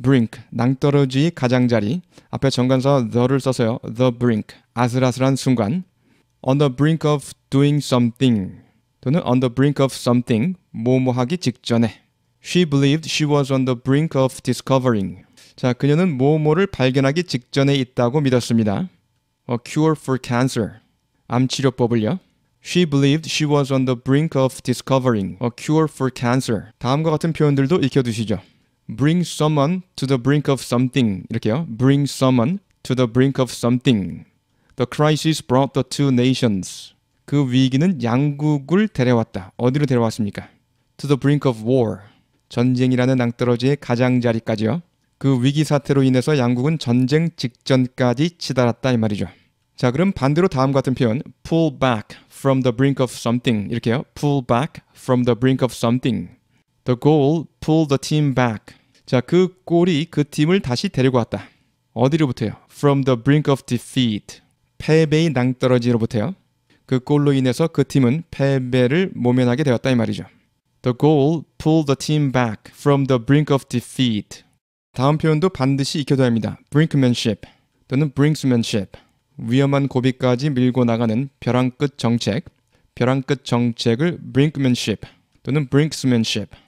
brink 낭떠러지 가장자리 앞에 정관사 the를 써서요. the brink 아슬아슬한 순간 on the brink of doing something 또는 on the brink of something 뭐뭐하기 직전에 she believed she was on the brink of discovering 자 그녀는 뭐뭐를 발견하기 직전에 있다고 믿었습니다. A cure for cancer 암 치료법을요. She believed she was on the brink of discovering a cure for cancer. 다음과 같은 표현들도 익혀두시죠. bring someone to the brink of something 이렇게요. bring someone to the brink of something. The crisis brought the two nations. 그 위기는 양국을 데려왔다. 어디로 데려왔습니까? To the brink of war. 전쟁이라는 낭떠러지의 가장자리까지요. 그 위기 사태로 인해서 양국은 전쟁 직전까지 치달았다 이 말이죠. 자, 그럼 반대로 다음 같은 표현 pull back from the brink of something 이렇게요. pull back from the brink of something. The goal pull the team back. 자, 그 골이 그 팀을 다시 데리고 왔다. 어디로부터요? From the brink of defeat. 패배의 낭떠러지로부터요. 그 골로 인해서 그 팀은 패배를 모면하게 되었다 이 말이죠. The goal pulled the team back from the brink of defeat. 다음 표현도 반드시 익혀둬야 합니다. brinkmanship 또는 brinksmanship. 위험한 고비까지 밀고 나가는 벼랑 끝 정책, 벼랑 끝 정책을 brinkmanship 또는 brinksmanship